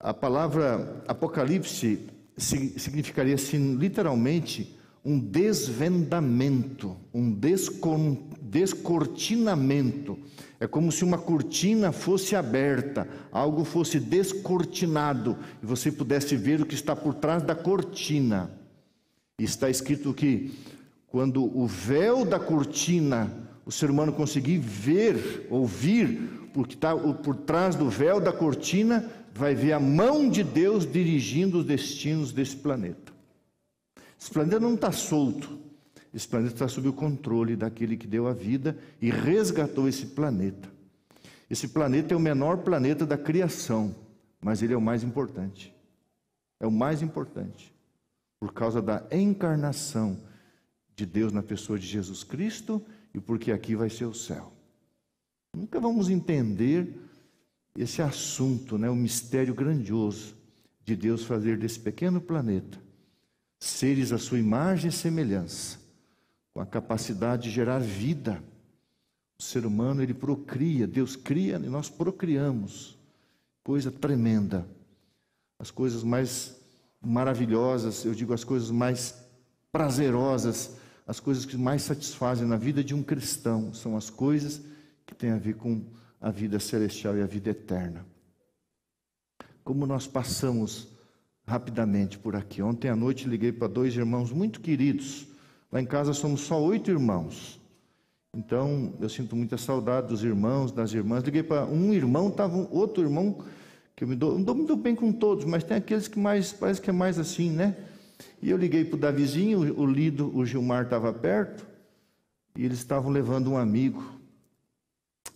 A palavra Apocalipse significaria assim, literalmente um desvendamento, um descortinamento. É como se uma cortina fosse aberta, algo fosse descortinado e você pudesse ver o que está por trás da cortina. Está escrito que quando o véu da cortina o ser humano conseguir ver, ouvir, porque está por trás do véu da cortina vai ver a mão de Deus dirigindo os destinos desse planeta. Esse planeta não está solto. Esse planeta está sob o controle daquele que deu a vida e resgatou esse planeta. Esse planeta é o menor planeta da criação, mas ele é o mais importante. É o mais importante. Por causa da encarnação de Deus na pessoa de Jesus Cristo e porque aqui vai ser o céu. Nunca vamos entender esse assunto, né, o mistério grandioso de Deus fazer desse pequeno planeta seres à sua imagem e semelhança, com a capacidade de gerar vida. O ser humano ele procria, Deus cria e nós procriamos. Coisa tremenda. As coisas mais maravilhosas, eu digo as coisas mais prazerosas, as coisas que mais satisfazem na vida de um cristão são as coisas que têm a ver com a vida celestial e a vida eterna. Como nós passamos rapidamente por aqui. Ontem à noite liguei para dois irmãos muito queridos. Lá em casa somos só oito irmãos. Então eu sinto muita saudade dos irmãos, das irmãs. Liguei para um irmão, estava um outro irmão que eu me dou, dou muito bem com todos, mas tem aqueles que mais parece que é mais assim, né? E eu liguei para o Davizinho, o Lido, o Gilmar estava perto, e eles estavam levando um amigo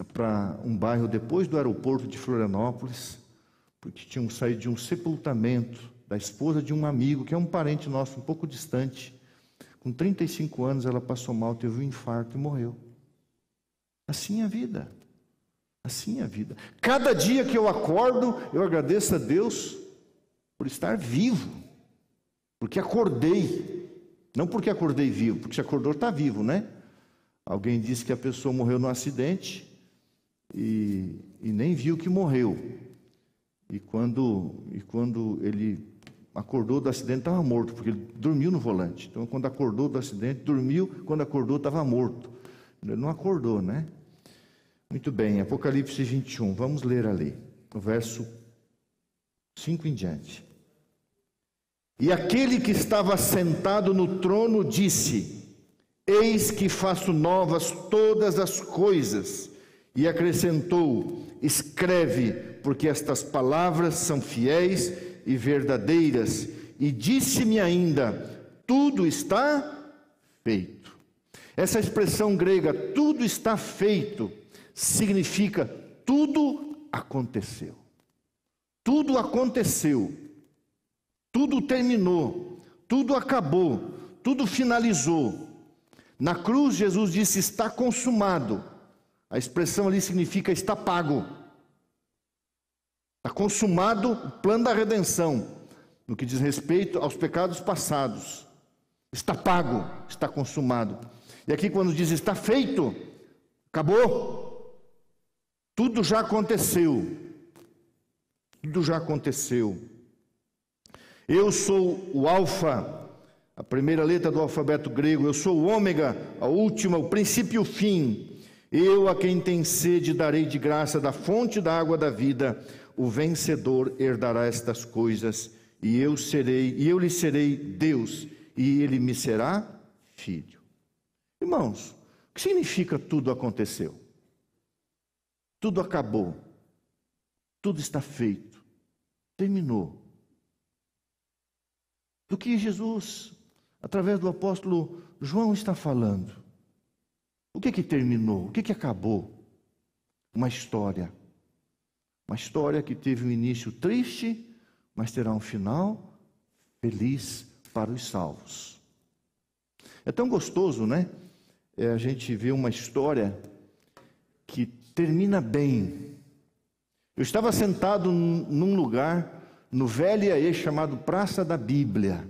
para um bairro depois do aeroporto de Florianópolis, porque tinham saído de um sepultamento da esposa de um amigo, que é um parente nosso um pouco distante. Com 35 anos, ela passou mal, teve um infarto e morreu. Assim é a vida. Assim é a vida. Cada dia que eu acordo, eu agradeço a Deus por estar vivo, porque acordei. Não porque acordei vivo, porque se acordou está vivo, né? Alguém disse que a pessoa morreu num acidente, e, e nem viu que morreu. E quando, e quando ele acordou do acidente, estava morto, porque ele dormiu no volante. Então, quando acordou do acidente, dormiu, quando acordou, estava morto. Ele não acordou, né? Muito bem, Apocalipse 21, vamos ler ali, o verso 5 em diante. E aquele que estava sentado no trono disse: Eis que faço novas todas as coisas. E acrescentou: Escreve, porque estas palavras são fiéis e verdadeiras. E disse-me ainda: Tudo está feito. Essa expressão grega, tudo está feito, significa tudo aconteceu. Tudo aconteceu. Tudo terminou. Tudo acabou. Tudo finalizou. Na cruz, Jesus disse: Está consumado a expressão ali significa está pago. Está consumado o plano da redenção, no que diz respeito aos pecados passados. Está pago, está consumado. E aqui, quando diz está feito, acabou. Tudo já aconteceu. Tudo já aconteceu. Eu sou o Alfa, a primeira letra do alfabeto grego. Eu sou o Ômega, a última, o princípio e o fim. Eu a quem tem sede darei de graça da fonte da água da vida. O vencedor herdará estas coisas, e eu serei, e eu lhe serei Deus, e ele me será filho. Irmãos, o que significa tudo aconteceu? Tudo acabou. Tudo está feito. Terminou. Do que Jesus, através do apóstolo João, está falando? O que que terminou? O que que acabou? Uma história. Uma história que teve um início triste, mas terá um final feliz para os salvos. É tão gostoso, né? É a gente ver uma história que termina bem. Eu estava sentado num lugar no velho Iaê chamado Praça da Bíblia.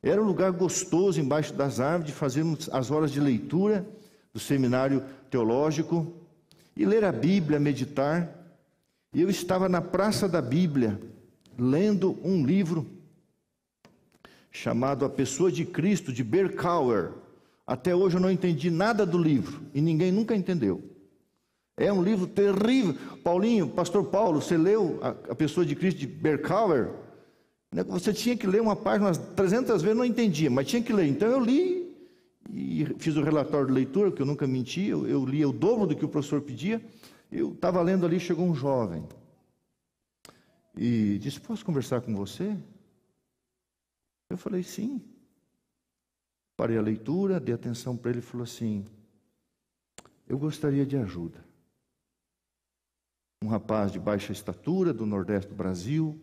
Era um lugar gostoso embaixo das árvores, fazíamos as horas de leitura do seminário teológico, e ler a Bíblia, meditar. E eu estava na Praça da Bíblia, lendo um livro chamado A Pessoa de Cristo, de Berkauer. Até hoje eu não entendi nada do livro e ninguém nunca entendeu. É um livro terrível. Paulinho, pastor Paulo, você leu A, Pessoa de Cristo de Berkauer? Né, você tinha que ler uma página 300 vezes, não entendia, mas tinha que ler. Então eu li e fiz o relatório de leitura, que eu nunca menti, eu, eu lia o dobro do que o professor pedia. Eu estava lendo ali, chegou um jovem e disse: Posso conversar com você? Eu falei: Sim. Parei a leitura, dei atenção para ele e falou assim: Eu gostaria de ajuda. Um rapaz de baixa estatura do Nordeste do Brasil,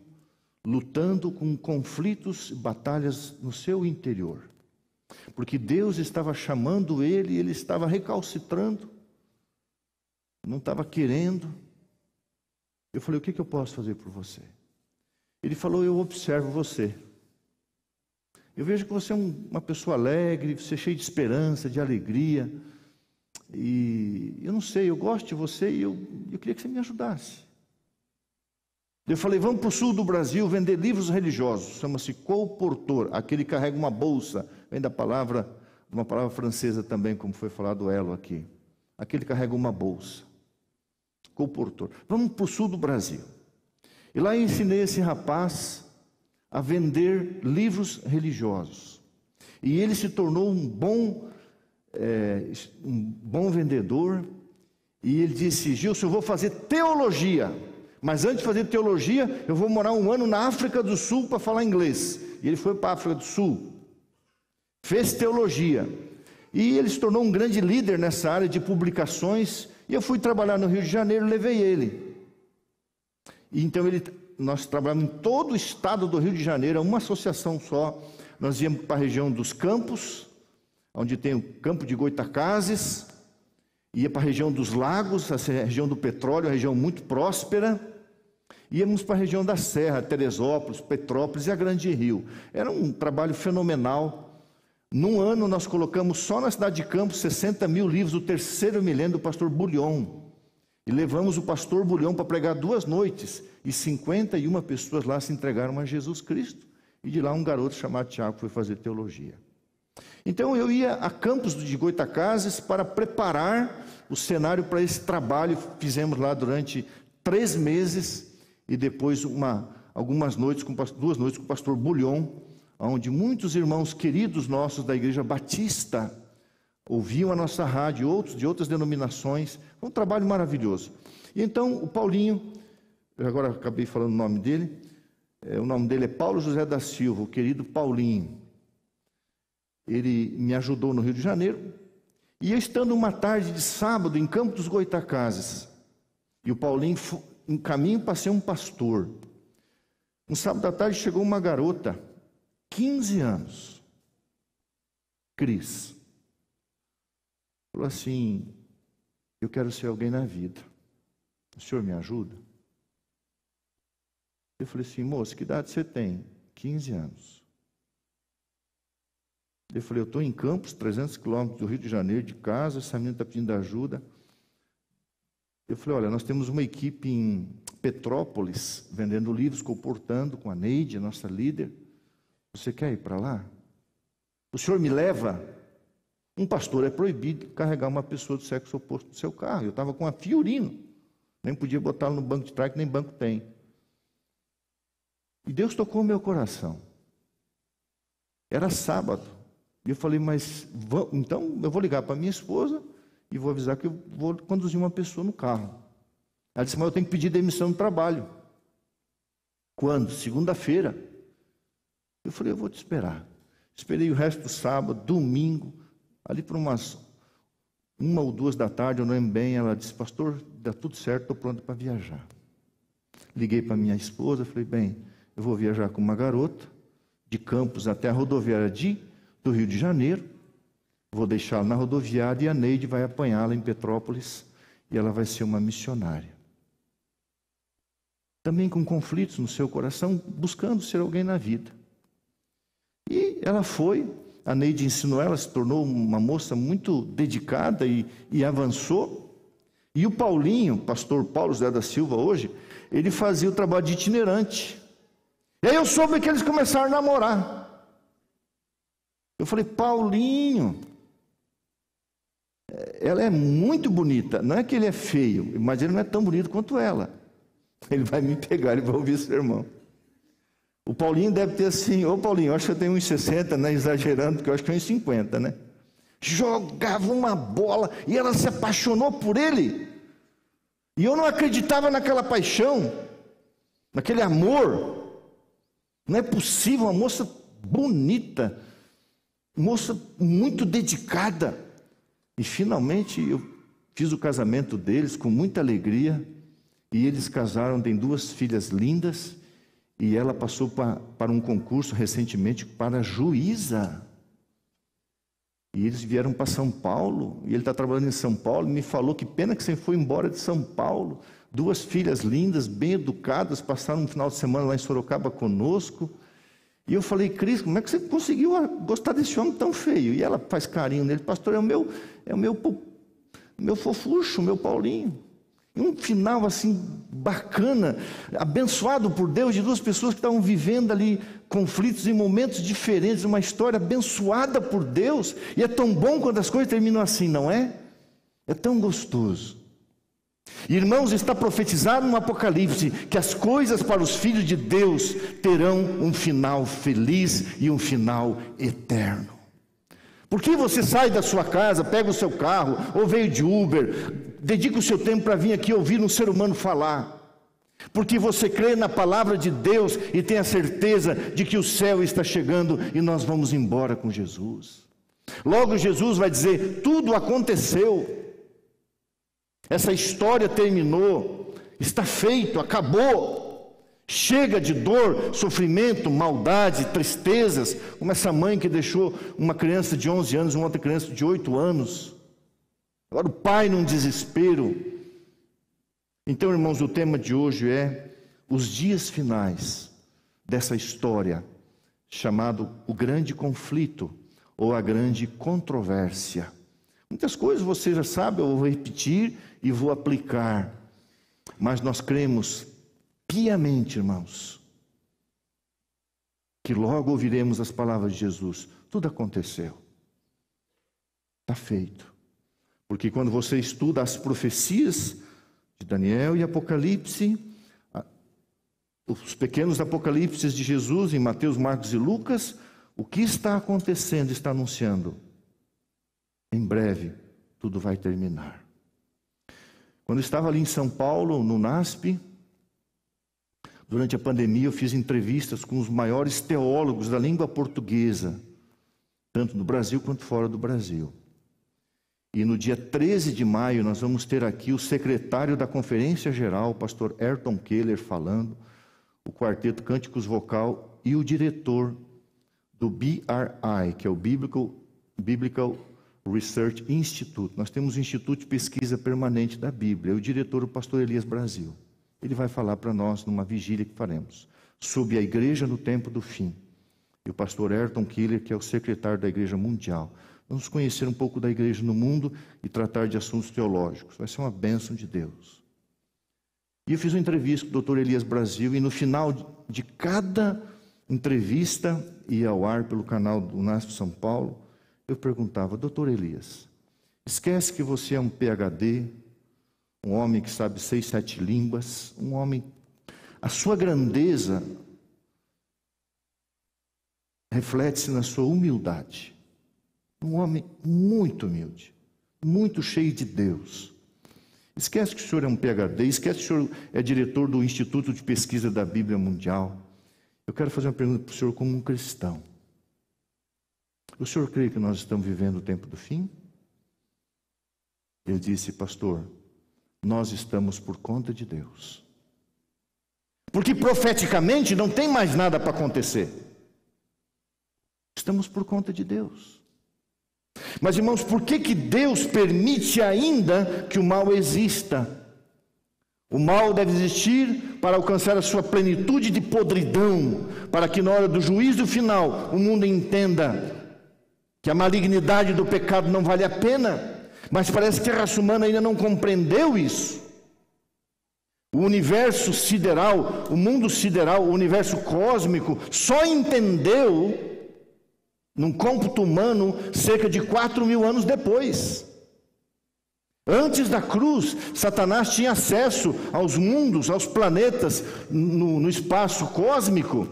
lutando com conflitos e batalhas no seu interior. Porque Deus estava chamando ele, ele estava recalcitrando, não estava querendo. Eu falei: O que, que eu posso fazer por você? Ele falou: Eu observo você. Eu vejo que você é uma pessoa alegre, você é cheio de esperança, de alegria. E eu não sei, eu gosto de você e eu, eu queria que você me ajudasse. Eu falei, vamos para o sul do Brasil vender livros religiosos. Chama-se colportor. Aquele carrega uma bolsa. Vem da palavra, uma palavra francesa também, como foi falado elo aqui. Aquele carrega uma bolsa. Colportor. Vamos para o sul do Brasil. E lá eu ensinei esse rapaz a vender livros religiosos. E ele se tornou um bom, é, um bom vendedor. E ele disse: Gilson, eu vou fazer teologia. Mas antes de fazer teologia, eu vou morar um ano na África do Sul para falar inglês. E ele foi para a África do Sul, fez teologia. E ele se tornou um grande líder nessa área de publicações. E eu fui trabalhar no Rio de Janeiro, levei ele. E então ele, nós trabalhamos em todo o estado do Rio de Janeiro, é uma associação só. Nós íamos para a região dos campos, onde tem o campo de Goitacazes, ia para a região dos lagos, a região do petróleo, a região muito próspera. Íamos para a região da Serra, Teresópolis, Petrópolis e a Grande Rio. Era um trabalho fenomenal. Num ano, nós colocamos só na cidade de Campos 60 mil livros, o terceiro milênio do pastor Bulhão. E levamos o pastor Bulhão para pregar duas noites. E 51 pessoas lá se entregaram a Jesus Cristo. E de lá, um garoto chamado Tiago foi fazer teologia. Então, eu ia a Campos de Goitacazes para preparar o cenário para esse trabalho que fizemos lá durante três meses e depois uma, algumas noites, com, duas noites com o pastor Bulhon, onde muitos irmãos queridos nossos da Igreja Batista ouviam a nossa rádio, outros de outras denominações. Foi um trabalho maravilhoso. E então o Paulinho, agora acabei falando o nome dele, é, o nome dele é Paulo José da Silva, o querido Paulinho. Ele me ajudou no Rio de Janeiro. E eu estando uma tarde de sábado em Campos dos Goitacazes, e o Paulinho um caminho para ser um pastor. Um sábado à tarde chegou uma garota, 15 anos, Cris. Falou assim: Eu quero ser alguém na vida. O senhor me ajuda? Eu falei assim: Moço, que idade você tem? 15 anos. Eu falei: Eu estou em Campos, 300 quilômetros do Rio de Janeiro, de casa. Essa menina está pedindo ajuda. Eu falei: olha, nós temos uma equipe em Petrópolis vendendo livros, comportando com a Neide, nossa líder. Você quer ir para lá? O senhor me leva? Um pastor é proibido carregar uma pessoa do sexo oposto no seu carro. Eu estava com a Fiorino. Nem podia botá-la no banco de trás, que nem banco tem. E Deus tocou o meu coração. Era sábado. E eu falei, mas então eu vou ligar para minha esposa e vou avisar que eu vou conduzir uma pessoa no carro. Ela disse, mas eu tenho que pedir demissão do trabalho. Quando? Segunda-feira. Eu falei, eu vou te esperar. Esperei o resto do sábado, domingo, ali por umas uma ou duas da tarde, eu não lembro bem, ela disse, pastor, dá tudo certo, estou pronto para viajar. Liguei para minha esposa, falei, bem, eu vou viajar com uma garota, de Campos até a rodoviária de, do Rio de Janeiro, Vou deixá-la na rodoviária e a Neide vai apanhá-la em Petrópolis e ela vai ser uma missionária. Também com conflitos no seu coração, buscando ser alguém na vida. E ela foi, a Neide ensinou ela, se tornou uma moça muito dedicada e, e avançou. E o Paulinho, pastor Paulo Zé da Silva, hoje, ele fazia o trabalho de itinerante. E aí eu soube que eles começaram a namorar. Eu falei, Paulinho, ela é muito bonita. Não é que ele é feio, mas ele não é tão bonito quanto ela. Ele vai me pegar, ele vai ouvir seu irmão. O Paulinho deve ter assim, ô Paulinho, acho que eu tenho uns 60, né? Exagerando, porque eu acho que eu uns 50, né? Jogava uma bola e ela se apaixonou por ele. E eu não acreditava naquela paixão, naquele amor. Não é possível, uma moça bonita, moça muito dedicada. E finalmente eu fiz o casamento deles com muita alegria. E eles casaram, têm duas filhas lindas. E ela passou para para um concurso recentemente para juíza. E eles vieram para São Paulo, e ele está trabalhando em São Paulo, e me falou que pena que você foi embora de São Paulo. Duas filhas lindas, bem educadas, passaram um final de semana lá em Sorocaba conosco. E eu falei, Cris, como é que você conseguiu gostar desse homem tão feio? E ela faz carinho nele, pastor, é o meu, é o meu, meu fofucho, meu Paulinho. E um final assim bacana, abençoado por Deus, de duas pessoas que estavam vivendo ali conflitos em momentos diferentes, uma história abençoada por Deus. E é tão bom quando as coisas terminam assim, não é? É tão gostoso. Irmãos, está profetizado no Apocalipse que as coisas para os filhos de Deus terão um final feliz e um final eterno. Por que você sai da sua casa, pega o seu carro, ou veio de Uber, dedica o seu tempo para vir aqui ouvir um ser humano falar? Porque você crê na palavra de Deus e tem a certeza de que o céu está chegando e nós vamos embora com Jesus. Logo, Jesus vai dizer: tudo aconteceu. Essa história terminou, está feito, acabou. Chega de dor, sofrimento, maldade, tristezas, como essa mãe que deixou uma criança de 11 anos, uma outra criança de 8 anos. Agora o pai num desespero. Então, irmãos, o tema de hoje é os dias finais dessa história, chamado o grande conflito ou a grande controvérsia. Muitas coisas você já sabe, eu vou repetir e vou aplicar. Mas nós cremos piamente, irmãos, que logo ouviremos as palavras de Jesus. Tudo aconteceu. Está feito. Porque quando você estuda as profecias de Daniel e Apocalipse, os pequenos apocalipses de Jesus em Mateus, Marcos e Lucas, o que está acontecendo está anunciando em breve, tudo vai terminar. Quando estava ali em São Paulo, no NASP, durante a pandemia, eu fiz entrevistas com os maiores teólogos da língua portuguesa, tanto no Brasil quanto fora do Brasil. E no dia 13 de maio, nós vamos ter aqui o secretário da Conferência Geral, o pastor Ayrton Keller, falando, o quarteto Cânticos Vocal e o diretor do BRI, que é o Biblical, Biblical Research Institute. Nós temos o Instituto de Pesquisa Permanente da Bíblia. O diretor, o pastor Elias Brasil. Ele vai falar para nós numa vigília que faremos sobre a igreja no tempo do fim. E o pastor Ayrton Killer, que é o secretário da Igreja Mundial. Vamos conhecer um pouco da igreja no mundo e tratar de assuntos teológicos. Vai ser uma bênção de Deus. E eu fiz uma entrevista com o doutor Elias Brasil, e no final de cada entrevista, ia ao ar pelo canal do NASP São Paulo, eu perguntava, doutor Elias, esquece que você é um PhD, um homem que sabe seis, sete línguas, um homem. A sua grandeza reflete-se na sua humildade. Um homem muito humilde, muito cheio de Deus. Esquece que o senhor é um PhD, esquece que o senhor é diretor do Instituto de Pesquisa da Bíblia Mundial. Eu quero fazer uma pergunta para o senhor como um cristão. O senhor crê que nós estamos vivendo o tempo do fim? Ele disse, pastor, nós estamos por conta de Deus. Porque profeticamente não tem mais nada para acontecer. Estamos por conta de Deus. Mas irmãos, por que, que Deus permite ainda que o mal exista? O mal deve existir para alcançar a sua plenitude de podridão, para que na hora do juízo final o mundo entenda que a malignidade do pecado não vale a pena, mas parece que a raça humana ainda não compreendeu isso. O universo sideral, o mundo sideral, o universo cósmico, só entendeu, num cômputo humano, cerca de 4 mil anos depois. Antes da cruz, Satanás tinha acesso aos mundos, aos planetas no, no espaço cósmico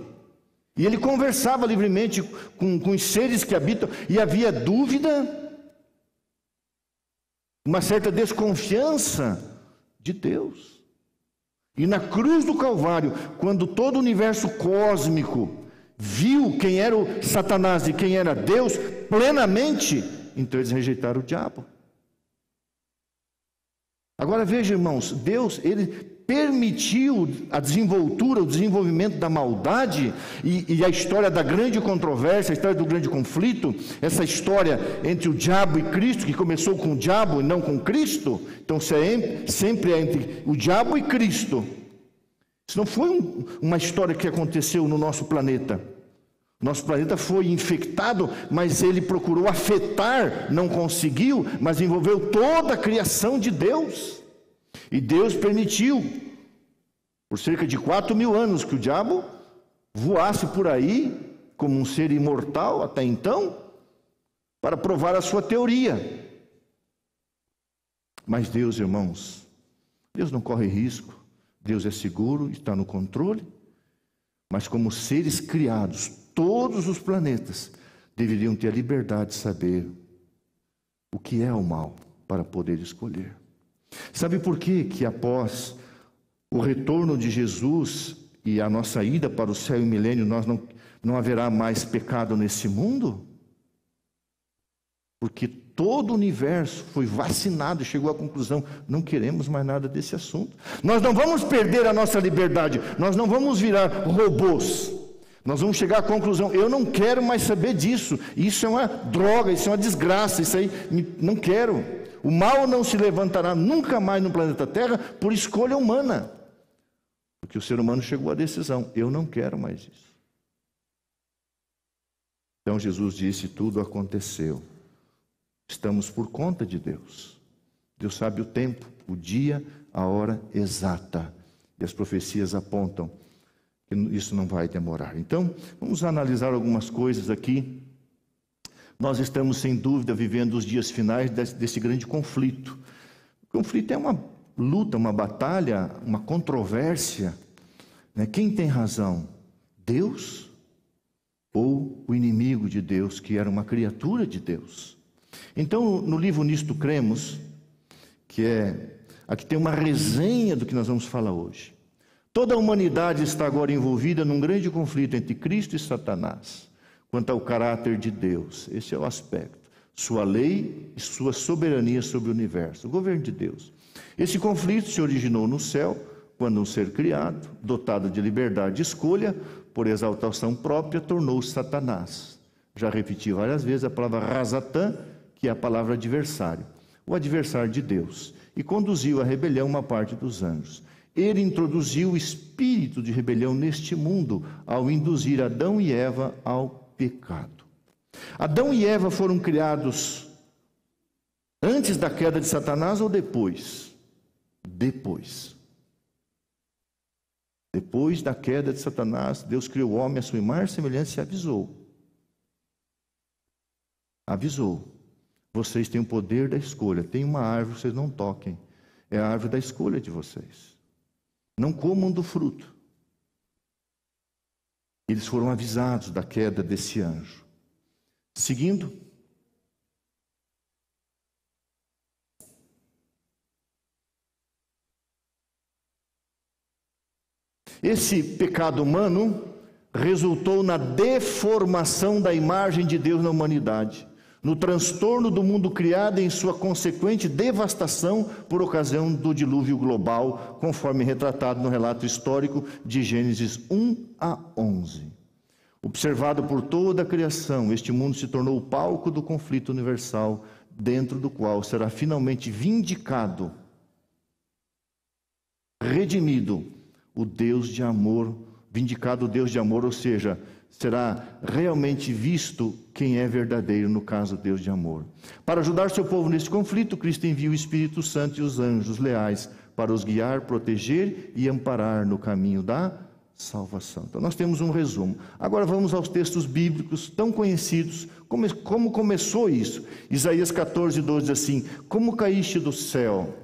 e ele conversava livremente com, com os seres que habitam, e havia dúvida, uma certa desconfiança de Deus. E na cruz do Calvário, quando todo o universo cósmico viu quem era o Satanás e quem era Deus plenamente, então eles rejeitaram o diabo. Agora veja, irmãos, Deus, ele permitiu a desenvoltura, o desenvolvimento da maldade e, e, a história da grande controvérsia, a história do grande conflito, essa história entre o diabo e Cristo, que começou com o diabo e não com Cristo, então é sempre é entre o diabo e Cristo. Isso não foi um, uma história que aconteceu no nosso planeta. Nosso planeta foi infectado, mas ele procurou afetar, não conseguiu, mas envolveu toda a criação de Deus. E Deus permitiu, por cerca de quatro mil anos, que o diabo voasse por aí, como um ser imortal até então, para provar a sua teoria. Mas Deus, irmãos, Deus não corre risco, Deus é seguro, está no controle. Mas, como seres criados, todos os planetas deveriam ter a liberdade de saber o que é o mal para poder escolher. Sabe por quê? que após o retorno de Jesus e a nossa ida para o céu e milênio, nós não, não haverá mais pecado nesse mundo? Porque todo o universo foi vacinado e chegou à conclusão: não queremos mais nada desse assunto. Nós não vamos perder a nossa liberdade, nós não vamos virar robôs. Nós vamos chegar à conclusão: eu não quero mais saber disso. Isso é uma droga, isso é uma desgraça, isso aí não quero. O mal não se levantará nunca mais no planeta Terra por escolha humana. Porque o ser humano chegou à decisão: eu não quero mais isso. Então Jesus disse: tudo aconteceu. Estamos por conta de Deus. Deus sabe o tempo, o dia, a hora exata. E as profecias apontam que isso não vai demorar. Então, vamos analisar algumas coisas aqui nós estamos, sem dúvida, vivendo os dias finais desse grande conflito. O conflito é uma luta, uma batalha, uma controvérsia. Né? Quem tem razão? Deus ou o inimigo de Deus, que era uma criatura de Deus? Então, no livro Nisto Cremos, que é aqui tem uma resenha do que nós vamos falar hoje. Toda a humanidade está agora envolvida num grande conflito entre Cristo e Satanás quanto ao caráter de Deus. Esse é o aspecto. Sua lei e sua soberania sobre o universo, o governo de Deus. Esse conflito se originou no céu, quando um ser criado, dotado de liberdade de escolha, por exaltação própria, tornou-se Satanás. Já repeti várias vezes a palavra Razatã, que é a palavra adversário, o adversário de Deus, e conduziu à rebelião uma parte dos anjos. Ele introduziu o espírito de rebelião neste mundo ao induzir Adão e Eva ao pecado. Adão e Eva foram criados antes da queda de Satanás ou depois? Depois. Depois da queda de Satanás, Deus criou o homem à sua imagem e semelhança e avisou. Avisou. Vocês têm o poder da escolha. Tem uma árvore, vocês não toquem. É a árvore da escolha de vocês. Não comam do fruto. Eles foram avisados da queda desse anjo. Seguindo, Esse pecado humano resultou na deformação da imagem de Deus na humanidade no transtorno do mundo criado e em sua consequente devastação por ocasião do dilúvio global, conforme retratado no relato histórico de Gênesis 1 a 11. Observado por toda a criação, este mundo se tornou o palco do conflito universal, dentro do qual será finalmente vindicado, redimido o Deus de amor, vindicado o Deus de amor, ou seja, será realmente visto quem é verdadeiro no caso Deus de amor. Para ajudar seu povo nesse conflito, Cristo envia o Espírito Santo e os anjos leais para os guiar, proteger e amparar no caminho da salvação. Então nós temos um resumo. Agora vamos aos textos bíblicos tão conhecidos. Como, como começou isso? Isaías 14, 12 assim: Como caíste do céu?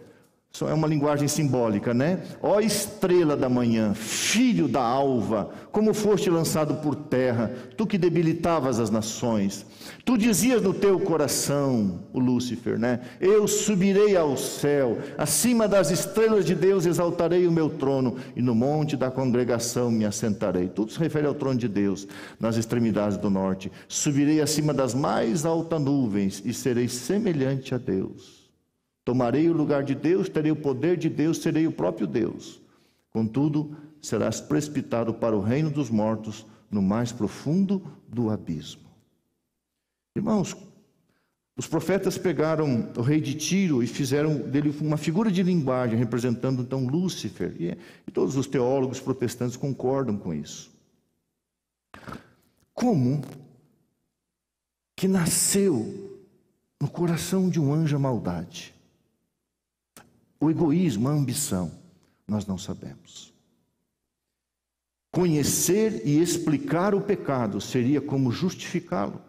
é uma linguagem simbólica, né? Ó estrela da manhã, filho da alva, como foste lançado por terra, tu que debilitavas as nações. Tu dizias no teu coração, o Lúcifer, né? Eu subirei ao céu, acima das estrelas de Deus exaltarei o meu trono, e no monte da congregação me assentarei. Tudo se refere ao trono de Deus, nas extremidades do norte. Subirei acima das mais altas nuvens e serei semelhante a Deus. Tomarei o lugar de Deus, terei o poder de Deus, serei o próprio Deus. Contudo, serás precipitado para o reino dos mortos, no mais profundo do abismo. Irmãos, os profetas pegaram o rei de Tiro e fizeram dele uma figura de linguagem, representando então Lúcifer. E, e todos os teólogos protestantes concordam com isso. Como que nasceu no coração de um anjo a maldade? o egoísmo, a ambição? Nós não sabemos. Conhecer e explicar o pecado seria como justificá-lo.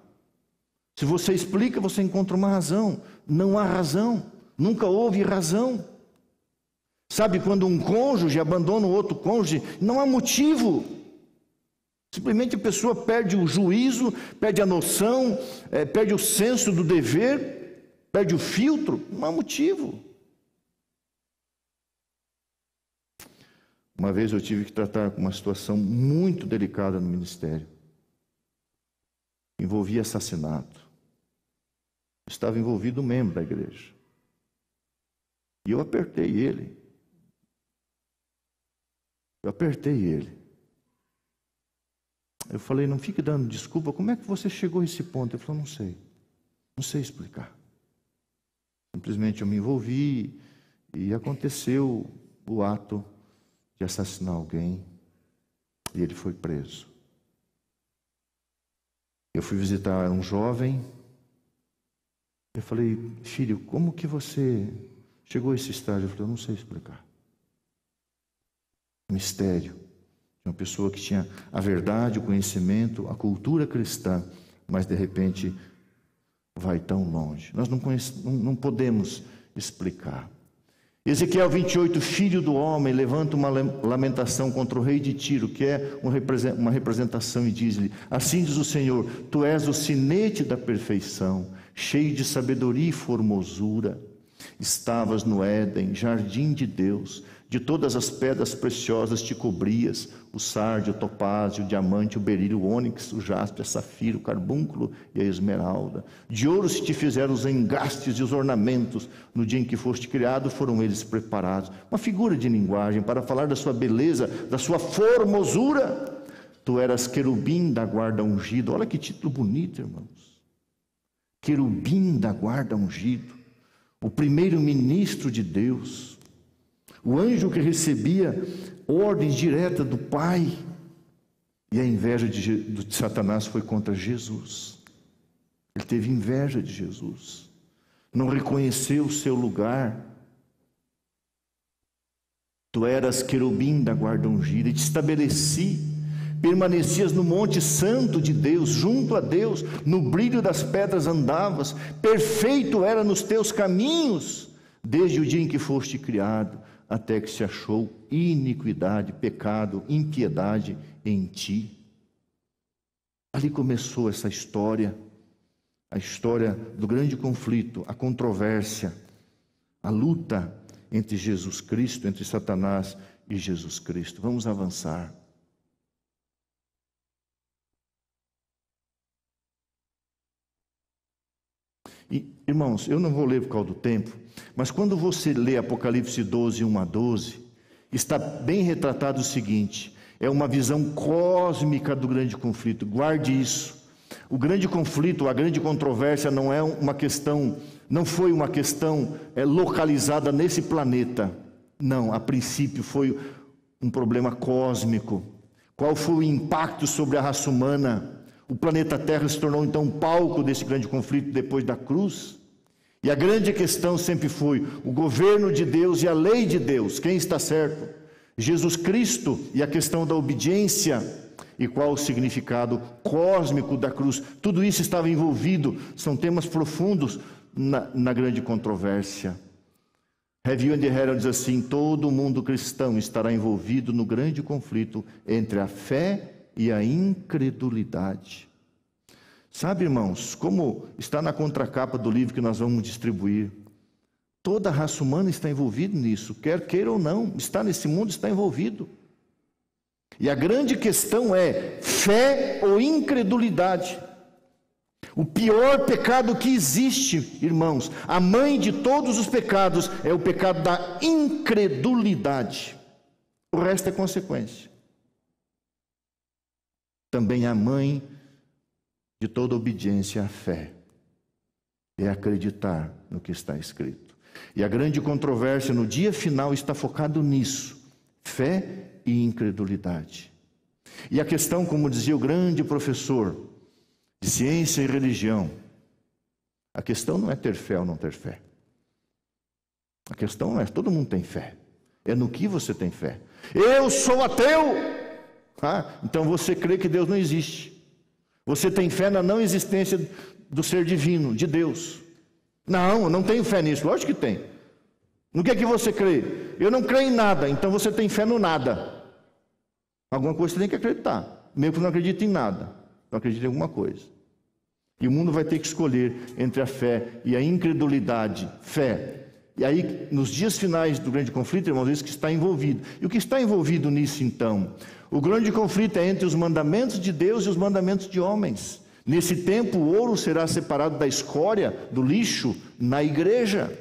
Se você explica, você encontra uma razão. Não há razão. Nunca houve razão. Sabe quando um cônjuge abandona o outro cônjuge? Não há motivo. Simplesmente a pessoa perde o juízo, perde a noção, é, perde o senso do dever, perde o filtro. Não há motivo. Uma vez eu tive que tratar com uma situação muito delicada no ministério. Envolvia assassinato. Estava envolvido um membro da igreja. E eu apertei ele. Eu apertei ele. Eu falei, não fique dando desculpa, como é que você chegou a esse ponto? Ele falou, não sei. Não sei explicar. Simplesmente eu me envolvi e aconteceu o ato assassinar alguém e ele foi preso. Eu fui visitar um jovem. Eu falei, filho, como que você chegou a esse estágio? Eu falei, eu não sei explicar. Mistério. Uma pessoa que tinha a verdade, o conhecimento, a cultura cristã, mas de repente vai tão longe. Nós não, conhece, não, não podemos explicar. Ezequiel 28, filho do homem, levanta uma lamentação contra o rei de Tiro, que é uma representação, e diz-lhe: Assim diz o Senhor, tu és o sinete da perfeição, cheio de sabedoria e formosura. Estavas no Éden, jardim de Deus, de todas as pedras preciosas te cobrias, o sardio, o topázio, o diamante, o berílio, o ônix, o jaspe, a safira, o carbúnculo e a esmeralda. De ouro se te fizeram os engastes e os ornamentos, no dia em que foste criado foram eles preparados. Uma figura de linguagem para falar da sua beleza, da sua formosura. Tu eras querubim da guarda ungido. Olha que título bonito, irmãos. Querubim da guarda ungido. O primeiro ministro de Deus. O anjo que recebia ordens diretas do Pai. E a inveja de, de Satanás foi contra Jesus. Ele teve inveja de Jesus. Não reconheceu o seu lugar. Tu eras querubim da guarda ungida e te estabeleci permanecias no Monte Santo de Deus, junto a Deus, no brilho das pedras andavas, perfeito era nos teus caminhos, desde o dia em que foste criado até que se achou iniquidade, pecado, impiedade em ti. Ali começou essa história, a história do grande conflito, a controvérsia, a luta entre Jesus Cristo, entre Satanás e Jesus Cristo. Vamos avançar. E, irmãos, eu não vou ler por causa do tempo, mas quando você lê Apocalipse 12, 1 a 12, está bem retratado o seguinte: é uma visão cósmica do grande conflito, guarde isso. O grande conflito, a grande controvérsia não é uma questão, não foi uma questão é localizada nesse planeta. Não, a princípio foi um problema cósmico. Qual foi o impacto sobre a raça humana? O planeta Terra se tornou então um palco desse grande conflito depois da cruz. E a grande questão sempre foi o governo de Deus e a lei de Deus, quem está certo? Jesus Cristo e a questão da obediência e qual o significado cósmico da cruz. Tudo isso estava envolvido, são temas profundos na, na grande controvérsia. Review and Herald diz assim: todo mundo cristão estará envolvido no grande conflito entre a fé e a incredulidade. Sabe, irmãos, como está na contracapa do livro que nós vamos distribuir, toda a raça humana está envolvida nisso, quer queira ou não, está nesse mundo, está envolvido. E a grande questão é fé ou incredulidade. O pior pecado que existe, irmãos, a mãe de todos os pecados é o pecado da incredulidade. O resto é consequência também a mãe de toda obediência à fé, é acreditar no que está escrito. E a grande controvérsia no dia final está focado nisso: fé e incredulidade. E a questão, como dizia o grande professor de ciência e religião, a questão não é ter fé ou não ter fé. A questão não é todo mundo tem fé. É no que você tem fé. Eu sou ateu. Tá? então você crê que Deus não existe. Você tem fé na não existência do ser divino, de Deus. Não, não tenho fé nisso. Lógico que tem. No que é que você crê? Eu não creio em nada, então você tem fé no nada. Alguma coisa você tem que acreditar. Mesmo que não acredite em nada, não acredite em alguma coisa. E o mundo vai ter que escolher entre a fé e a incredulidade. Fé. E aí, nos dias finais do grande conflito, irmãos, é isso que está envolvido. E o que está envolvido nisso, então? O grande conflito é entre os mandamentos de Deus e os mandamentos de homens. Nesse tempo, o ouro será separado da escória, do lixo, na igreja.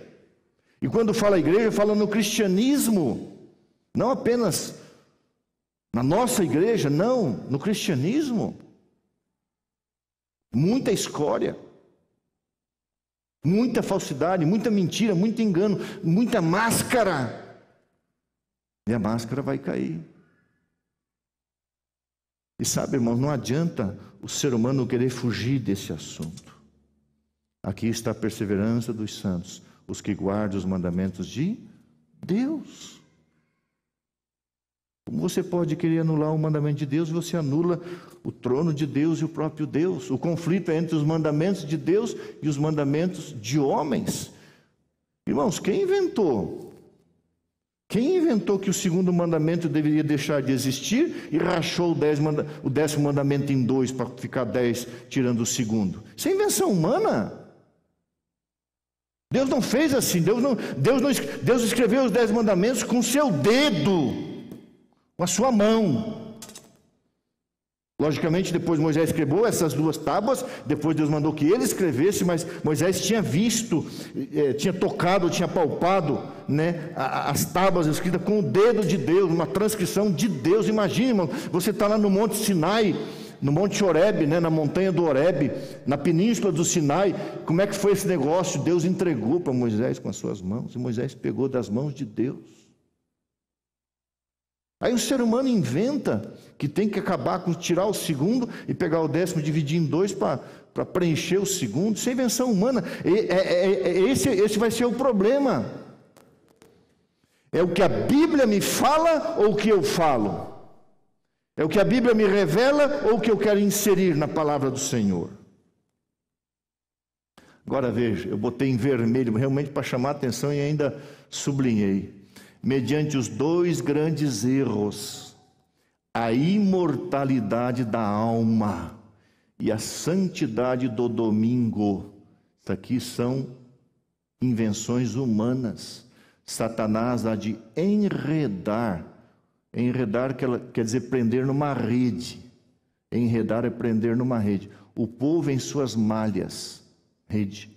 E quando fala igreja, fala no cristianismo, não apenas na nossa igreja, não, no cristianismo. Muita escória, muita falsidade, muita mentira, muito engano, muita máscara. E a máscara vai cair. E sabe, irmãos, não adianta o ser humano querer fugir desse assunto. Aqui está a perseverança dos santos, os que guardam os mandamentos de Deus. Como você pode querer anular o mandamento de Deus, você anula o trono de Deus e o próprio Deus. O conflito é entre os mandamentos de Deus e os mandamentos de homens. Irmãos, quem inventou quem inventou que o segundo mandamento deveria deixar de existir e rachou o, dez manda, o décimo mandamento em dois para ficar dez tirando o segundo? Isso é invenção humana. Deus não fez assim. Deus não, Deus não Deus escreveu os dez mandamentos com seu dedo, com a sua mão. Logicamente, depois Moisés escreveu essas duas tábuas, depois Deus mandou que ele escrevesse, mas Moisés tinha visto, eh, tinha tocado, tinha palpado né, as tábuas escritas com o dedo de Deus, uma transcrição de Deus. Imagina, você está lá no Monte Sinai, no Monte Oreb, né, na montanha do Oreb, na península do Sinai, como é que foi esse negócio? Deus entregou para Moisés com as suas mãos, e Moisés pegou das mãos de Deus. Aí o ser humano inventa que tem que acabar com tirar o segundo e pegar o décimo e dividir em dois para preencher o segundo. Isso é invenção humana. E, é é, é, é, esse, esse vai ser o problema. É o que a Bíblia me fala ou o que eu falo? É o que a Bíblia me revela ou o que eu quero inserir na palavra do Senhor? Agora veja, eu botei em vermelho realmente para chamar a atenção e ainda sublinhei. Mediante os dois grandes erros a imortalidade da alma e a santidade do domingo. Isso aqui são invenções humanas. Satanás há de enredar. Enredar quer dizer prender numa rede. Enredar é prender numa rede. O povo em suas malhas. Rede.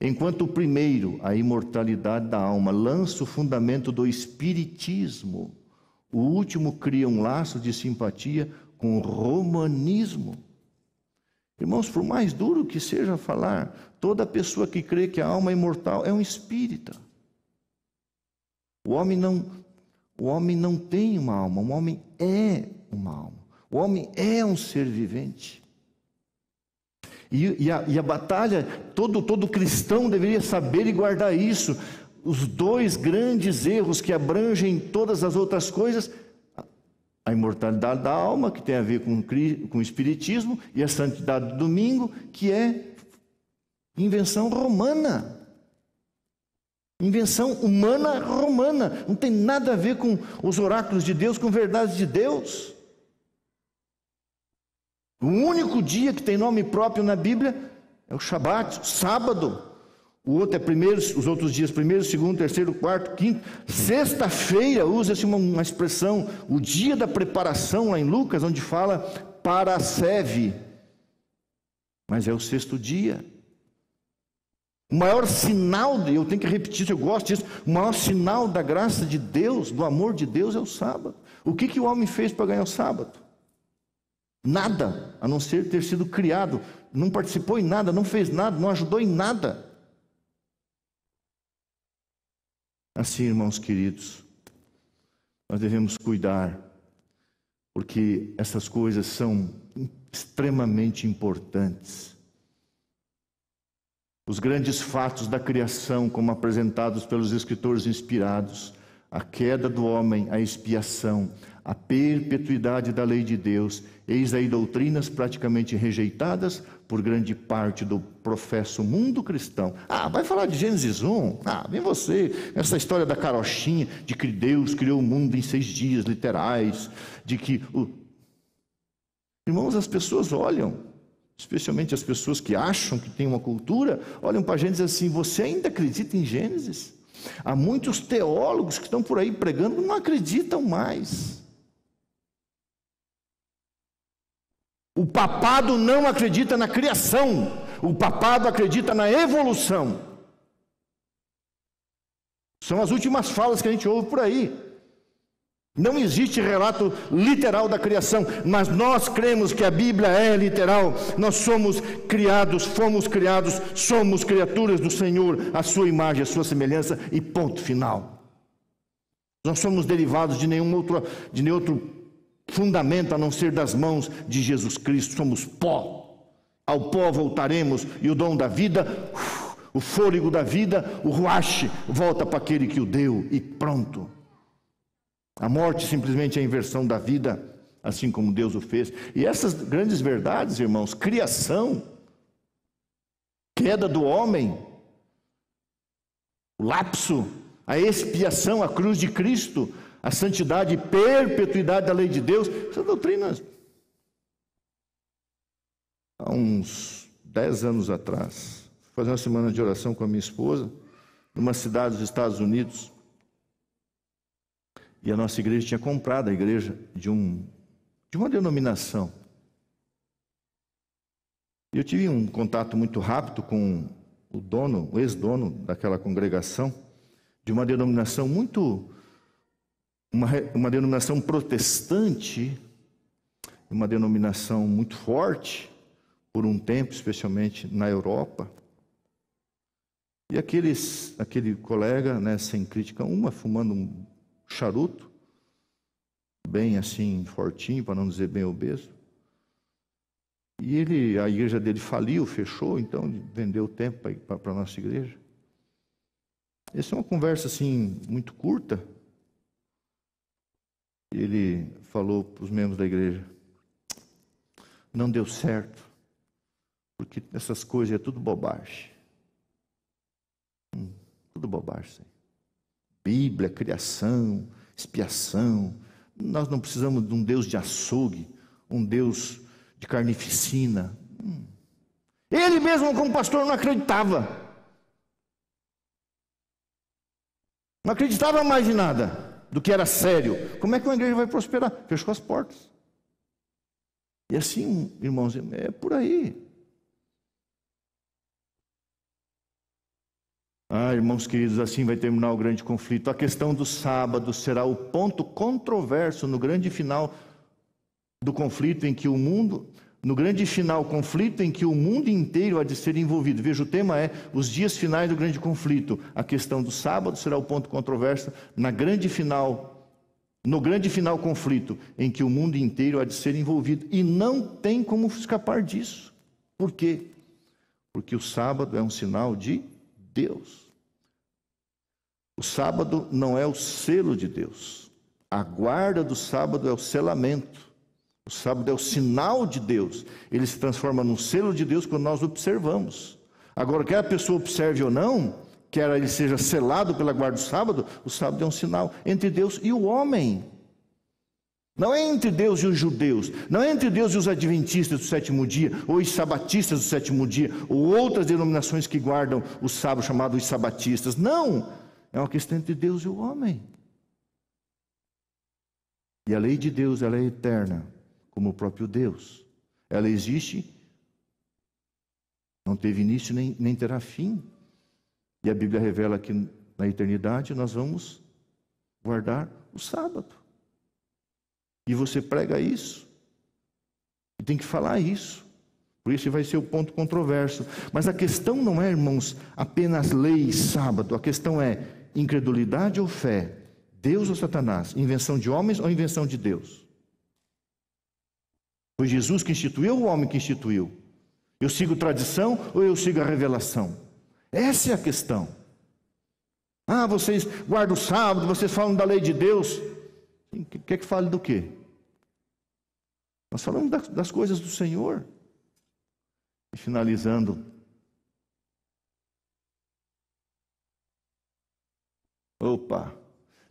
Enquanto o primeiro, a imortalidade da alma, lança o fundamento do espiritismo o último cria um laço de simpatia com o romanismo. Irmãos, por mais duro que seja falar, toda pessoa que crê que a alma é imortal é um espírita. O homem não, o homem não tem uma alma, o homem é uma alma. O homem é um ser vivente. E, e, a, e a batalha, todo, todo cristão deveria saber e guardar isso os dois grandes erros que abrangem todas as outras coisas, a imortalidade da alma, que tem a ver com, com o espiritismo, e a santidade do domingo, que é invenção romana. Invenção humana romana. Não tem nada a ver com os oráculos de Deus, com verdades de Deus. O único dia que tem nome próprio na Bíblia é o Shabat, sábado. O outro é primeiro, os outros dias, primeiro, segundo, terceiro, quarto, quinto. Sexta-feira usa-se uma, uma, expressão, o dia da preparação, lá em Lucas, onde fala para seve. Mas é o sexto dia. O maior sinal, eu tenho que repetir isso, eu gosto disso, o maior sinal da graça de Deus, do amor de Deus, é o sábado. O que, que o homem fez para ganhar o sábado? Nada, a não ser ter sido criado. Não participou em nada, não fez nada, não ajudou em nada. Assim, irmãos queridos, nós devemos cuidar, porque essas coisas são extremamente importantes. Os grandes fatos da criação, como apresentados pelos escritores inspirados, a queda do homem, a expiação, a perpetuidade da lei de Deus. Eis aí doutrinas praticamente rejeitadas por grande parte do professo mundo cristão. Ah, vai falar de Gênesis 1? Ah, vem você. Essa história da carochinha, de que Deus criou o mundo em seis dias literais, de que. O... Irmãos, as pessoas olham, especialmente as pessoas que acham que têm uma cultura, olham para Gênesis assim: você ainda acredita em Gênesis? Há muitos teólogos que estão por aí pregando, não acreditam mais. O papado não acredita na criação, o papado acredita na evolução. São as últimas falas que a gente ouve por aí. Não existe relato literal da criação, mas nós cremos que a Bíblia é literal. Nós somos criados, fomos criados, somos criaturas do Senhor, a sua imagem, a sua semelhança e ponto final. Nós somos derivados de nenhum outro, de nenhum outro fundamento a não ser das mãos de Jesus Cristo. Somos pó. Ao pó voltaremos e o dom da vida, o fôlego da vida, o ruache, volta para aquele que o deu e pronto. A morte simplesmente é a inversão da vida, assim como Deus o fez. E essas grandes verdades, irmãos, criação, queda do homem, o lapso, a expiação, a cruz de Cristo, a santidade e perpetuidade da lei de Deus, são doutrinas. Há uns dez anos atrás, fazer uma semana de oração com a minha esposa, numa cidade dos Estados Unidos, e a nossa igreja tinha comprado a igreja de, um, de uma denominação. E eu tive um contato muito rápido com o dono, o ex-dono daquela congregação, de uma denominação muito uma, uma denominação protestante, uma denominação muito forte, por um tempo, especialmente na Europa. E aqueles, aquele colega, né, sem crítica uma, fumando um charuto, bem assim, fortinho, para não dizer bem obeso. E ele, a igreja dele faliu, fechou, então vendeu o tempo para a nossa igreja. Essa é uma conversa assim, muito curta, ele falou para os membros da igreja: não deu certo, porque essas coisas é tudo bobagem. Hum, tudo bobagem. Bíblia, criação, expiação. Nós não precisamos de um Deus de açougue, um Deus de carnificina. Hum. Ele mesmo, como pastor, não acreditava. Não acreditava mais em nada do que era sério, como é que uma igreja vai prosperar? Fechou as portas. E assim, irmãos, é por aí. Ah, irmãos queridos, assim vai terminar o grande conflito. A questão do sábado será o ponto controverso no grande final do conflito em que o mundo no grande final conflito em que o mundo inteiro há de ser envolvido. Veja, o tema é os dias finais do grande conflito. A questão do sábado será o ponto controverso na grande final, no grande final conflito em que o mundo inteiro há de ser envolvido e não tem como escapar disso. Por quê? Porque o sábado é um sinal de Deus. O sábado não é o selo de Deus. A guarda do sábado é o selamento o sábado é o sinal de Deus. Ele se transforma num selo de Deus quando nós observamos. Agora, quer a pessoa observe ou não, quer ele seja selado pela guarda do sábado, o sábado é um sinal entre Deus e o homem. Não é entre Deus e os judeus, não é entre Deus e os adventistas do sétimo dia, ou os sabatistas do sétimo dia, ou outras denominações que guardam o sábado chamado os sabatistas. Não! É uma questão entre Deus e o homem. E a lei de Deus, ela é eterna como o próprio Deus. Ela existe, não teve início nem, nem terá fim. E a Bíblia revela que na eternidade nós vamos guardar o sábado. E você prega isso, e tem que falar isso. Por isso vai ser o ponto controverso. Mas a questão não é, irmãos, apenas lei e sábado. A questão é incredulidade ou fé, Deus ou Satanás, invenção de homens ou invenção de Deus. Foi Jesus que instituiu ou o homem que instituiu? Eu sigo tradição ou eu sigo a revelação? Essa é a questão. Ah, vocês guardam o sábado, vocês falam da lei de Deus. Quer que fale do quê? Nós falamos das coisas do Senhor. E finalizando. Opa!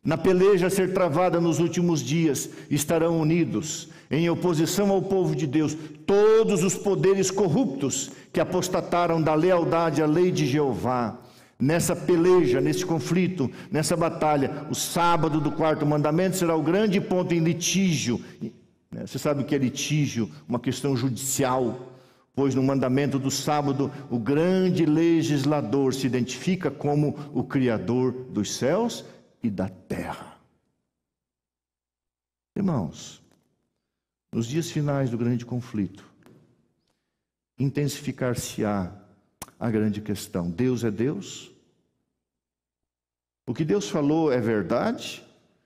na peleja a ser travada nos últimos dias, estarão unidos, em oposição ao povo de Deus, todos os poderes corruptos que apostataram da lealdade à lei de Jeová. Nessa peleja, nesse conflito, nessa batalha, o sábado do quarto mandamento será o grande ponto em litígio. Né, você sabe o que é litígio? Uma questão judicial. Pois no mandamento do sábado, o grande legislador se identifica como o Criador dos céus e da terra. Irmãos, nos dias finais do grande conflito, intensificar-se-á a grande questão: Deus é Deus? O que Deus falou é verdade?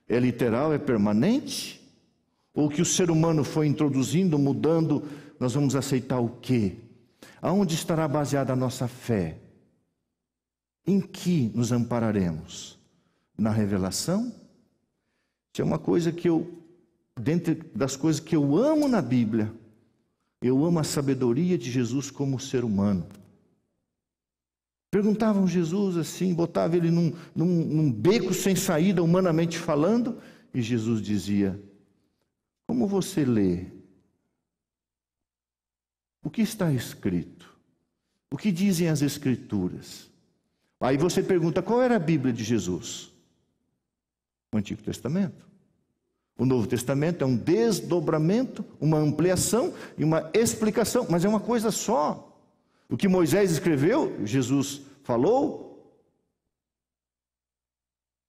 É literal? É permanente? Ou que o ser humano foi introduzindo, mudando, nós vamos aceitar o quê? Aonde estará baseada a nossa fé? Em que nos ampararemos? na revelação? Isso é uma coisa que eu, dentre das coisas que eu amo na Bíblia, eu amo a sabedoria de Jesus como ser humano. Perguntavam Jesus assim, botava ele num, num, num beco sem saída, humanamente falando, e Jesus dizia: Como você lê? O que está escrito? O que dizem as Escrituras? Aí você pergunta: qual era a Bíblia de Jesus? o Antigo Testamento. O Novo Testamento é um desdobramento, uma ampliação e uma explicação, mas é uma coisa só. O que Moisés escreveu, Jesus falou.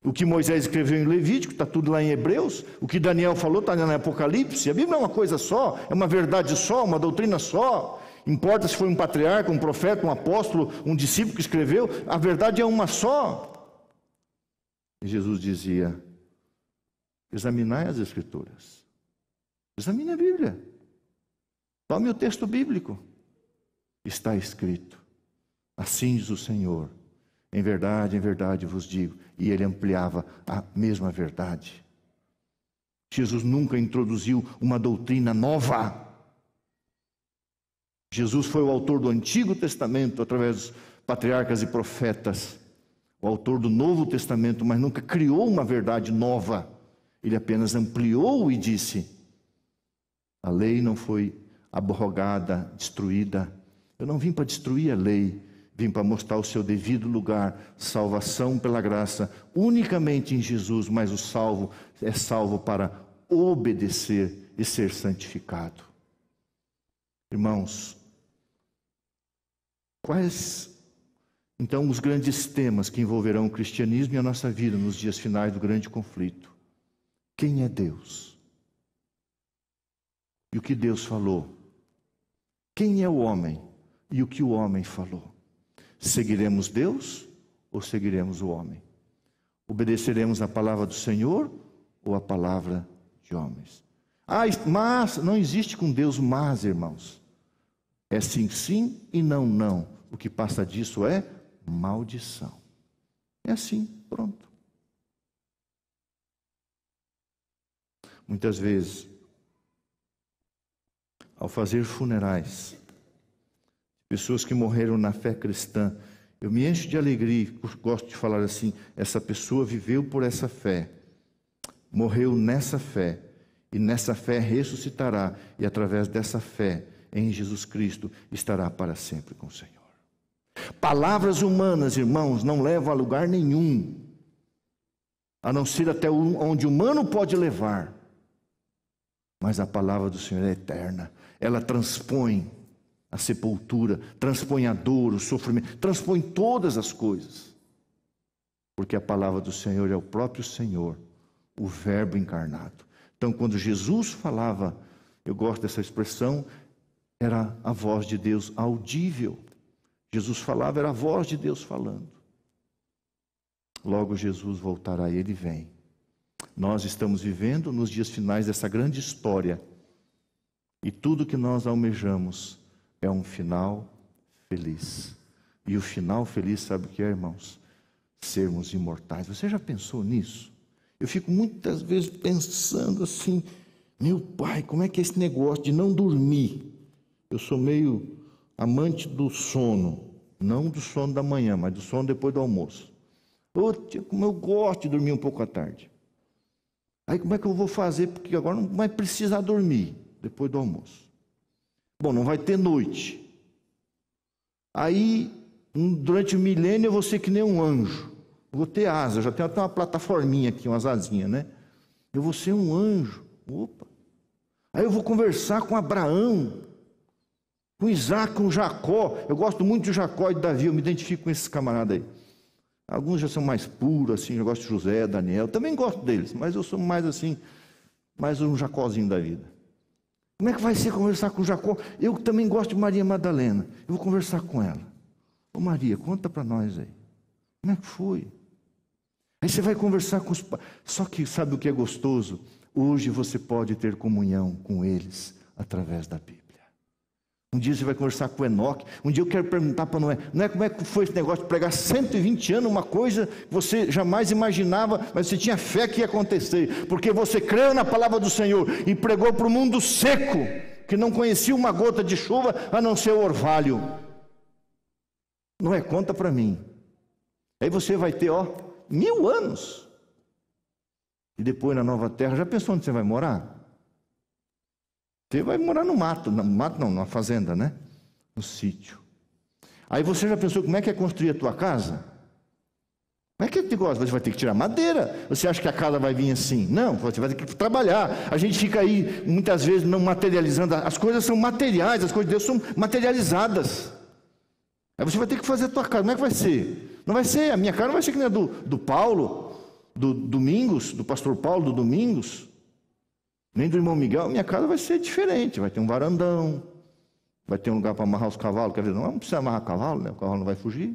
O que Moisés escreveu em Levítico, está tudo lá em Hebreus. O que Daniel falou, está lá em Apocalipse. A Bíblia é uma coisa só, é uma verdade só, uma doutrina só. Importa se foi um patriarca, um profeta, um apóstolo, um discípulo que escreveu, a verdade é uma só. E Jesus dizia: Examinai as Escrituras. Examine a Bíblia. Tome o texto bíblico. Está escrito. Assim diz o Senhor. Em verdade, em verdade vos digo. E ele ampliava a mesma verdade. Jesus nunca introduziu uma doutrina nova. Jesus foi o autor do Antigo Testamento, através dos patriarcas e profetas, o autor do Novo Testamento, mas nunca criou uma verdade nova. Ele apenas ampliou e disse: a lei não foi abrogada, destruída. Eu não vim para destruir a lei, vim para mostrar o seu devido lugar, salvação pela graça, unicamente em Jesus, mas o salvo é salvo para obedecer e ser santificado. Irmãos, quais então os grandes temas que envolverão o cristianismo e a nossa vida nos dias finais do grande conflito? quem é Deus e o que Deus falou, quem é o homem e o que o homem falou. Seguiremos Deus ou seguiremos o homem? Obedeceremos a palavra do Senhor ou a palavra de homens? Ah, mas não existe com Deus mas, irmãos. É sim, sim e não, não. O que passa disso é maldição. É assim, pronto. Muitas vezes, ao fazer funerais, pessoas que morreram na fé cristã, eu me encho de alegria, gosto de falar assim: essa pessoa viveu por essa fé, morreu nessa fé, e nessa fé ressuscitará, e através dessa fé em Jesus Cristo estará para sempre com o Senhor. Palavras humanas, irmãos, não levam a lugar nenhum, a não ser até onde o humano pode levar. Mas a palavra do Senhor é eterna. Ela transpõe a sepultura, transpõe a dor, o sofrimento, transpõe todas as coisas. Porque a palavra do Senhor é o próprio Senhor, o Verbo encarnado. Então, quando Jesus falava, eu gosto dessa expressão, era a voz de Deus audível. Jesus falava, era a voz de Deus falando. Logo Jesus voltará, ele vem. Nós estamos vivendo nos dias finais dessa grande história. E tudo que nós almejamos é um final feliz. E o final feliz, sabe o que é, irmãos? Sermos imortais. Você já pensou nisso? Eu fico muitas vezes pensando assim: meu pai, como é que é esse negócio de não dormir? Eu sou meio amante do sono, não do sono da manhã, mas do sono depois do almoço. Oh, como eu gosto de dormir um pouco à tarde. Aí como é que eu vou fazer? Porque agora não vai precisar dormir depois do almoço. Bom, não vai ter noite. Aí, durante o milênio, eu vou ser que nem um anjo. Eu vou ter asa, já tenho até uma plataforminha aqui, umas asinhas, né? Eu vou ser um anjo. Opa! Aí eu vou conversar com Abraão, com Isaac, com Jacó. Eu gosto muito de Jacó e de Davi, eu me identifico com esses camaradas aí. Alguns já são mais puros, assim, eu gosto de José, Daniel, também gosto deles, mas eu sou mais assim, mais um Jacózinho da vida. Como é que vai ser conversar com Jacó? Eu também gosto de Maria Madalena, eu vou conversar com ela. Ô Maria, conta para nós aí, como é que foi? Aí você vai conversar com os só que sabe o que é gostoso? Hoje você pode ter comunhão com eles através da Bíblia. Um dia você vai conversar com o Enoque. Um dia eu quero perguntar para Noé: é como é que foi esse negócio de pregar 120 anos, uma coisa que você jamais imaginava, mas você tinha fé que ia acontecer, porque você creu na palavra do Senhor e pregou para o mundo seco, que não conhecia uma gota de chuva a não ser o orvalho. Não é conta para mim. Aí você vai ter, ó, mil anos. E depois na nova terra, já pensou onde você vai morar? Você vai morar no mato, no mato não, na fazenda, né? No sítio. Aí você já pensou como é que é construir a tua casa? Como é que é que gosta? Você vai ter que tirar madeira. Você acha que a casa vai vir assim? Não, você vai ter que trabalhar. A gente fica aí muitas vezes não materializando. As coisas são materiais, as coisas de Deus são materializadas. Aí você vai ter que fazer a tua casa. Como é que vai ser? Não vai ser, a minha casa não vai ser que nem a do, do Paulo, do Domingos, do pastor Paulo, do Domingos nem do irmão Miguel, minha casa vai ser diferente. Vai ter um varandão, vai ter um lugar para amarrar os cavalos. Quer dizer, não, é, não precisa amarrar cavalo, né? o cavalo não vai fugir.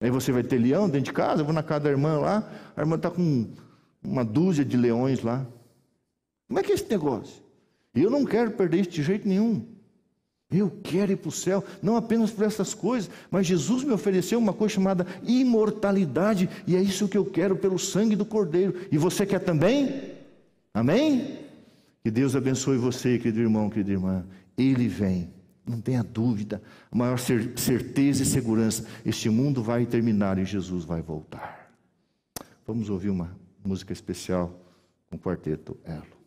Aí você vai ter leão dentro de casa. Eu vou na casa da irmã lá, a irmã está com uma dúzia de leões lá. Como é que é esse negócio? Eu não quero perder isso de jeito nenhum. Eu quero ir para o céu, não apenas por essas coisas, mas Jesus me ofereceu uma coisa chamada imortalidade, e é isso que eu quero pelo sangue do Cordeiro. E você quer também? Amém? Que Deus abençoe você, querido irmão, querida irmã. Ele vem. Não tenha dúvida, a maior certeza e segurança: este mundo vai terminar e Jesus vai voltar. Vamos ouvir uma música especial com o quarteto Elo.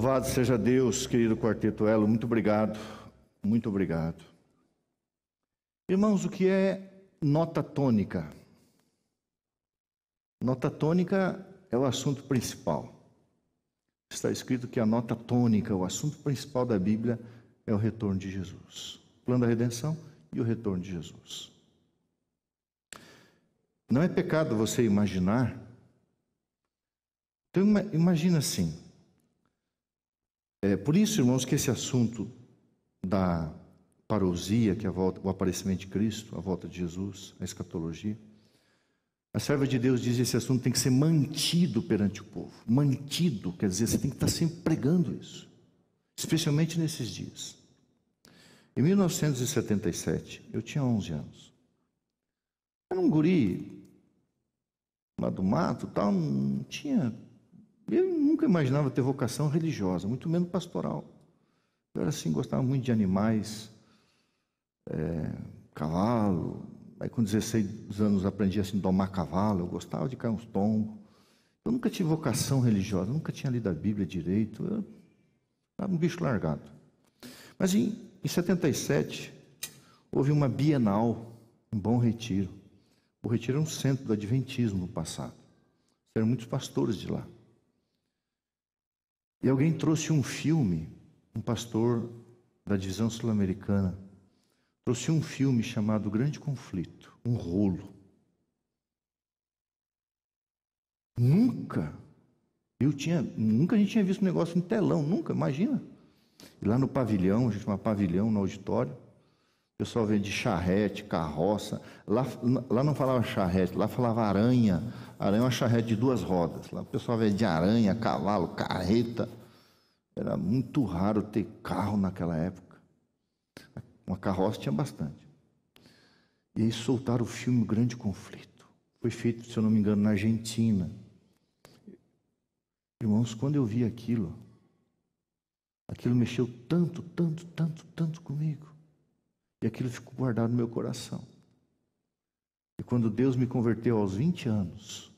Louvado seja Deus, querido Quarteto Elo, muito obrigado, muito obrigado. Irmãos, o que é nota tônica? Nota tônica é o assunto principal. Está escrito que a nota tônica, o assunto principal da Bíblia, é o retorno de Jesus. O plano da redenção e o retorno de Jesus. Não é pecado você imaginar. Então, imagina assim: é, por isso, irmãos, que esse assunto da parousia, que é volta, o aparecimento de Cristo, a volta de Jesus, a escatologia, a serva de Deus diz que esse assunto tem que ser mantido perante o povo. Mantido, quer dizer, você tem que estar sempre pregando isso, especialmente nesses dias. Em 1977, eu tinha 11 anos. Era um guri lá do mato, tal, não tinha eu nunca imaginava ter vocação religiosa, muito menos pastoral. Eu era assim, gostava muito de animais, é, cavalo. Aí com 16 anos aprendi assim, domar cavalo, eu gostava de cair uns tombos. Eu nunca tive vocação religiosa, nunca tinha lido a Bíblia direito. Eu era um bicho largado. Mas em, em 77, houve uma bienal em Bom Retiro. O Retiro era um centro do Adventismo no passado. Eram muitos pastores de lá. E alguém trouxe um filme, um pastor da divisão sul-americana, trouxe um filme chamado Grande Conflito, um rolo. Nunca eu tinha, nunca a gente tinha visto um negócio em telão, nunca, imagina. E lá no pavilhão, a gente chama pavilhão no auditório, o pessoal veio de charrete, carroça. Lá, lá não falava charrete, lá falava aranha. Aranha é uma charrete de duas rodas. Lá o pessoal veio de aranha, cavalo, carreta. Era muito raro ter carro naquela época. Uma carroça tinha bastante. E aí soltaram o filme Grande Conflito. Foi feito, se eu não me engano, na Argentina. Irmãos, quando eu vi aquilo, aquilo mexeu tanto, tanto, tanto, tanto comigo. E aquilo ficou guardado no meu coração. E quando Deus me converteu aos 20 anos,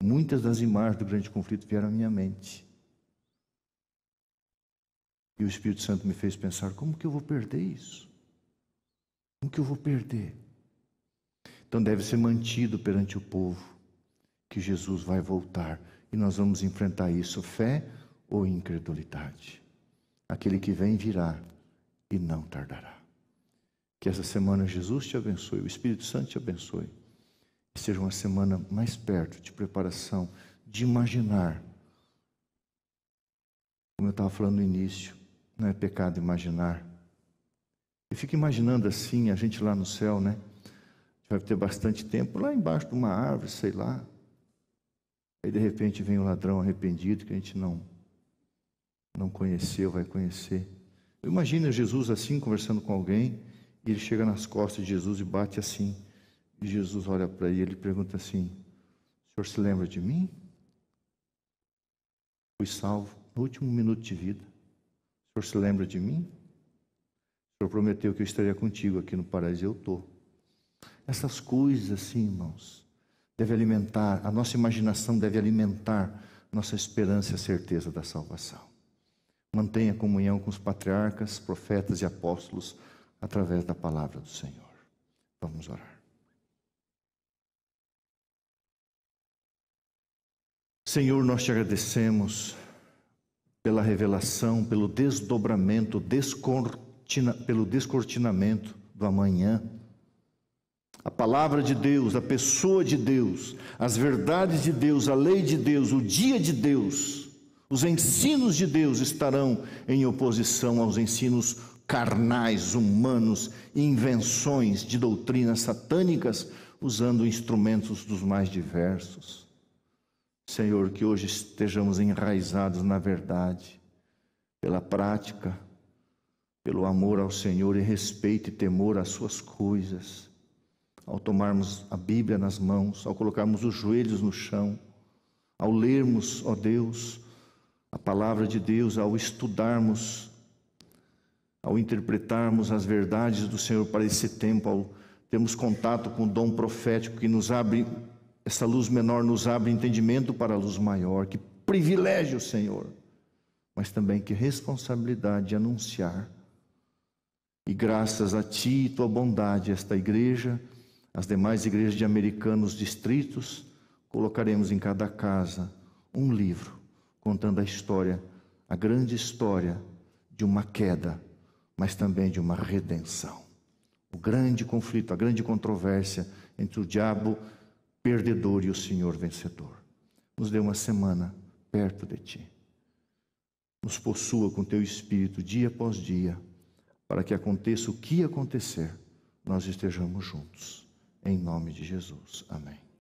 muitas das imagens do grande conflito vieram à minha mente. E o Espírito Santo me fez pensar: como que eu vou perder isso? Como que eu vou perder? Então deve ser mantido perante o povo que Jesus vai voltar e nós vamos enfrentar isso, fé ou incredulidade. Aquele que vem virá e não tardará. Que essa semana Jesus te abençoe, o Espírito Santo te abençoe. Que seja uma semana mais perto de preparação, de imaginar. Como eu estava falando no início, não é pecado imaginar. E fica imaginando assim, a gente lá no céu, né? vai ter bastante tempo lá embaixo de uma árvore, sei lá. Aí de repente vem o um ladrão arrependido que a gente não não conheceu, vai conhecer. Imagina Jesus assim conversando com alguém e ele chega nas costas de Jesus e bate assim. E Jesus olha para ele e pergunta assim: O senhor se lembra de mim? Fui salvo no último minuto de vida. O senhor se lembra de mim? O senhor prometeu que eu estaria contigo aqui no paraíso e eu estou. Essas coisas, sim, irmãos, deve alimentar, a nossa imaginação deve alimentar nossa esperança e a certeza da salvação. Mantenha comunhão com os patriarcas, profetas e apóstolos através da palavra do Senhor. Vamos orar. Senhor, nós te agradecemos pela revelação, pelo desdobramento, descortina, pelo descortinamento do amanhã. A palavra de Deus, a pessoa de Deus, as verdades de Deus, a lei de Deus, o dia de Deus, os ensinos de Deus estarão em oposição aos ensinos carnais, humanos, invenções de doutrinas satânicas, usando instrumentos dos mais diversos. Senhor, que hoje estejamos enraizados na verdade, pela prática, pelo amor ao Senhor e respeito e temor às suas coisas. Ao tomarmos a Bíblia nas mãos, ao colocarmos os joelhos no chão, ao lermos, ó Deus, a palavra de Deus, ao estudarmos ao interpretarmos as verdades do Senhor para esse tempo, ao termos contato com o dom profético que nos abre, essa luz menor nos abre entendimento para a luz maior. Que privilégio, Senhor! Mas também que responsabilidade de anunciar. E graças a Ti e Tua bondade, esta igreja, as demais igrejas de americanos distritos, colocaremos em cada casa um livro contando a história, a grande história de uma queda mas também de uma redenção. O grande conflito, a grande controvérsia entre o diabo perdedor e o Senhor vencedor. Nos dê uma semana perto de ti. Nos possua com teu espírito dia após dia, para que aconteça o que acontecer, nós estejamos juntos. Em nome de Jesus. Amém.